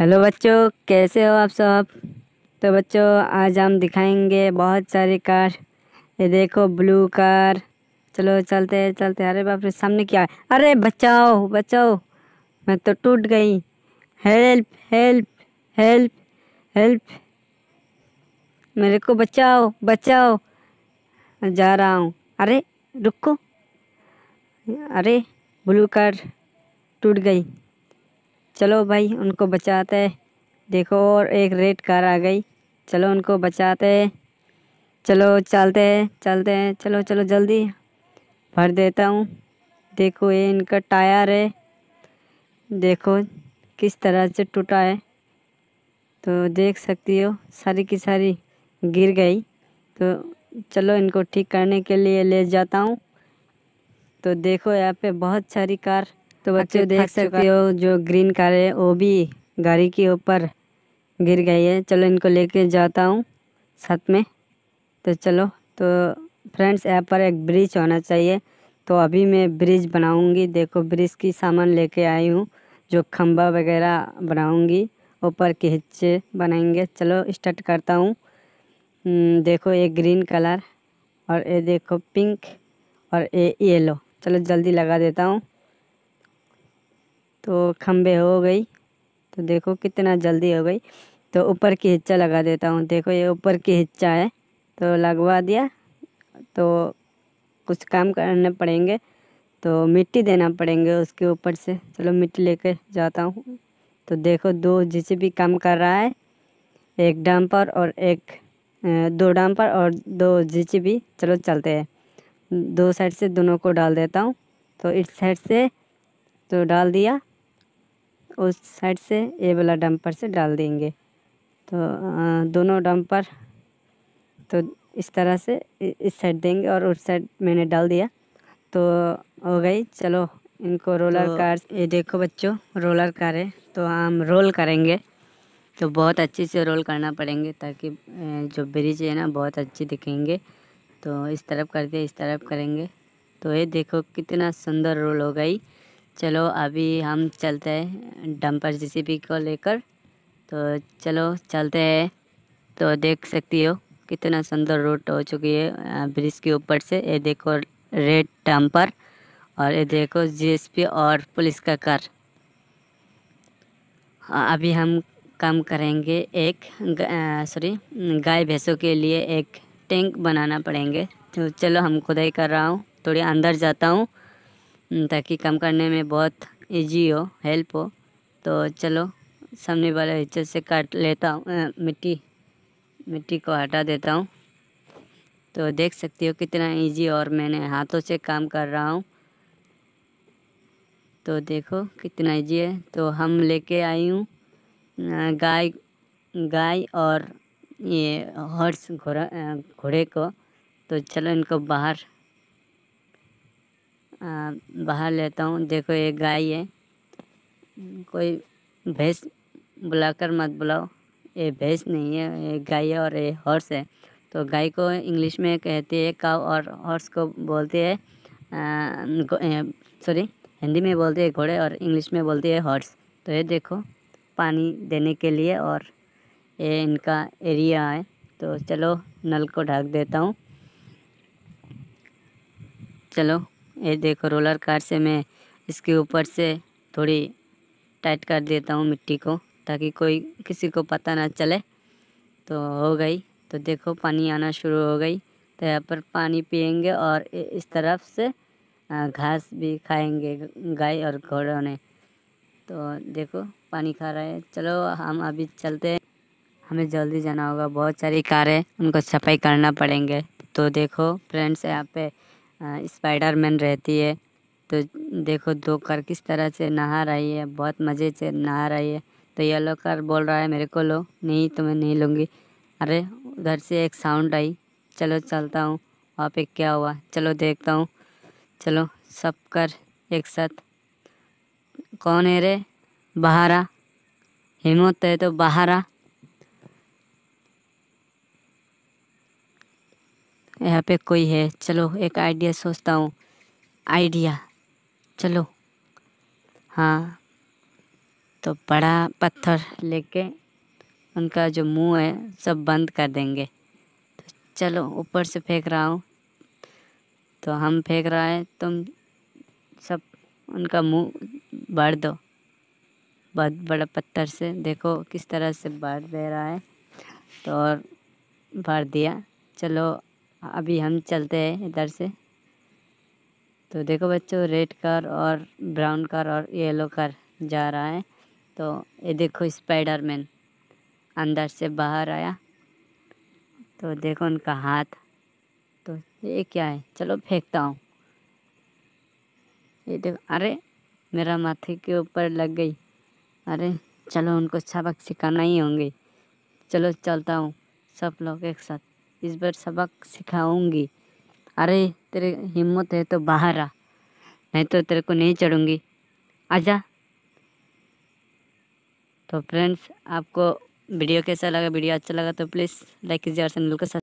hello बच्चों कैसे हो आप सब तो बच्चों आज हम दिखाएंगे बहुत सारी कार ये देखो ब्लू कार चलो चलते चलते अरे बाप रे सामने क्या है अरे बचाओ बचाओ मैं तो टूट गई हेल्प हेल्प हेल्प हेल्प मेरे को बचाओ बचाओ जा रहा हूँ अरे रुको अरे ब्लू कार टूट गई चलो भाई उनको बचाते हैं देखो और एक रेड कार आ गई चलो उनको बचाते हैं चलो चलते हैं चलते हैं चलो चलो जल्दी भर देता हूँ देखो ये इनका टायर है देखो किस तरह से टूटा है तो देख सकती हो सारी की सारी गिर गई तो चलो इनको ठीक करने के लिए ले जाता हूँ तो देखो यहाँ पे बहुत सारी कार तो बच्चे देख सकते हो जो ग्रीन कार है वो भी गाड़ी के ऊपर गिर गई है चलो इनको लेके जाता हूँ साथ में तो चलो तो फ्रेंड्स यहाँ पर एक ब्रिज होना चाहिए तो अभी मैं ब्रिज बनाऊँगी देखो ब्रिज की सामान लेके आई हूँ जो खम्बा वगैरह बनाऊँगी ऊपर के हिस्से बनाएंगे चलो स्टार्ट करता हूँ हम्म, देखो ये ग्रीन कलर और ये देखो पिंक और ये येलो चलो जल्दी लगा देता हूँ तो खम्बे हो गई तो देखो कितना जल्दी हो गई तो ऊपर की हिच्चा लगा देता हूँ देखो ये ऊपर की हिच्चा है तो लगवा दिया तो कुछ काम करने पड़ेंगे तो मिट्टी देना पड़ेंगे उसके ऊपर से चलो मिट्टी लेके जाता हूँ तो देखो दो जिसे भी काम कर रहा है एक डम्पर और एक दो डम्पर और दो जिचे भी चलो चलते हैं दो साइड से दोनों को डाल देता हूँ तो इस साइड से तो डाल दिया उस साइड से ये वाला डंपर से डाल देंगे तो दोनों डंपर तो इस तरह से इस साइड देंगे और उस साइड मैंने डाल दिया तो हो गई चलो इनको रोलर तो कार ये देखो बच्चों रोलर कार है तो हम रोल करेंगे तो बहुत अच्छे से रोल करना पड़ेंगे ताकि जो ब्रिज है ना बहुत अच्छी दिखेंगे तो इस तरफ करते इस तरफ करेंगे तो ये देखो कितना सुंदर रोल हो गई चलो अभी हम चलते हैं डंपर जेसीबी को लेकर तो चलो चलते हैं तो देख सकती हो कितना सुंदर रोड हो चुकी है ब्रिज के ऊपर से ये देखो रेड डंपर और ये देखो जीएसपी और पुलिस का कार अभी हम काम करेंगे एक सॉरी गाय भैंसों के लिए एक टैंक बनाना पड़ेंगे तो चलो हम खुदाई कर रहा हूँ थोड़ी अंदर जाता हूँ हम्म, ताकि काम करने में बहुत इजी हो हेल्प हो तो चलो सामने वाले हिस्से से काट लेता हूँ मिट्टी मिट्टी को हटा देता हूँ तो देख सकती हो कितना इजी और मैंने हाथों से काम कर रहा हूँ तो देखो कितना इजी है तो हम लेके आई हूँ गाय गाय और ये हॉर्स घोड़ा घोड़े को तो चलो इनको बाहर बाहर लेता हूँ देखो एक गाय है कोई भैंस बुलाकर मत बुलाओ ये भैंस नहीं है ये गाय है और ये हॉर्स है तो गाय को इंग्लिश में कहते हैं काव और हॉर्स को बोलते हैं सॉरी हिंदी में बोलते हैं घोड़े और इंग्लिश में बोलते हैं हॉर्स तो ये देखो पानी देने के लिए और ये इनका एरिया है तो चलो नल को ढक देता हूँ चलो ये देखो रोलर कार से मैं इसके ऊपर से थोड़ी टाइट कर देता हूँ मिट्टी को ताकि कोई किसी को पता ना चले तो हो गई तो देखो पानी आना शुरू हो गई तो यहाँ पर पानी पियेंगे और इस तरफ से घास भी खाएंगे गाय और घोड़ों ने तो देखो पानी खा रहा है चलो हम अभी चलते हैं हमें जल्दी जाना होगा बहुत सारी कार है उनको सफाई करना पड़ेंगे तो देखो फ्रेंड्स यहाँ पे हाँ, स्पाइडर मैन रहती है तो देखो दो कर किस तरह से नहा रही है बहुत मज़े से नहा रही है तो येलो कर बोल रहा है मेरे को लो नहीं तो मैं नहीं लूँगी अरे उधर से एक साउंड आई चलो चलता हूँ वहाँ पे क्या हुआ चलो देखता हूँ चलो सब कर एक साथ कौन है रे आ हिम्मत है तो बाहर आ यहाँ पे कोई है चलो एक आइडिया सोचता हूँ आइडिया चलो हाँ तो बड़ा पत्थर लेके उनका जो मुंह है सब बंद कर देंगे तो चलो ऊपर से फेंक रहा हूँ तो हम फेंक रहा है तुम सब उनका मुंह भर दो बहुत बड़ा पत्थर से देखो किस तरह से भर दे रहा है तो और भर दिया चलो अभी हम चलते हैं इधर से तो देखो बच्चों रेड कार और ब्राउन कार और येलो कार जा रहा है तो ये देखो स्पाइडरमैन अंदर से बाहर आया तो देखो उनका हाथ तो ये क्या है चलो फेंकता हूँ ये देखो अरे मेरा माथे के ऊपर लग गई अरे चलो उनको सबक सिखाना ही होंगे चलो चलता हूँ सब लोग एक साथ इस बार सबक सिखाऊंगी अरे तेरे हिम्मत है तो बाहर आ नहीं तो तेरे को नहीं चढ़ूंगी आजा तो फ्रेंड्स आपको वीडियो कैसा लगा वीडियो अच्छा लगा तो प्लीज़ लाइक कीजिए और चैनल को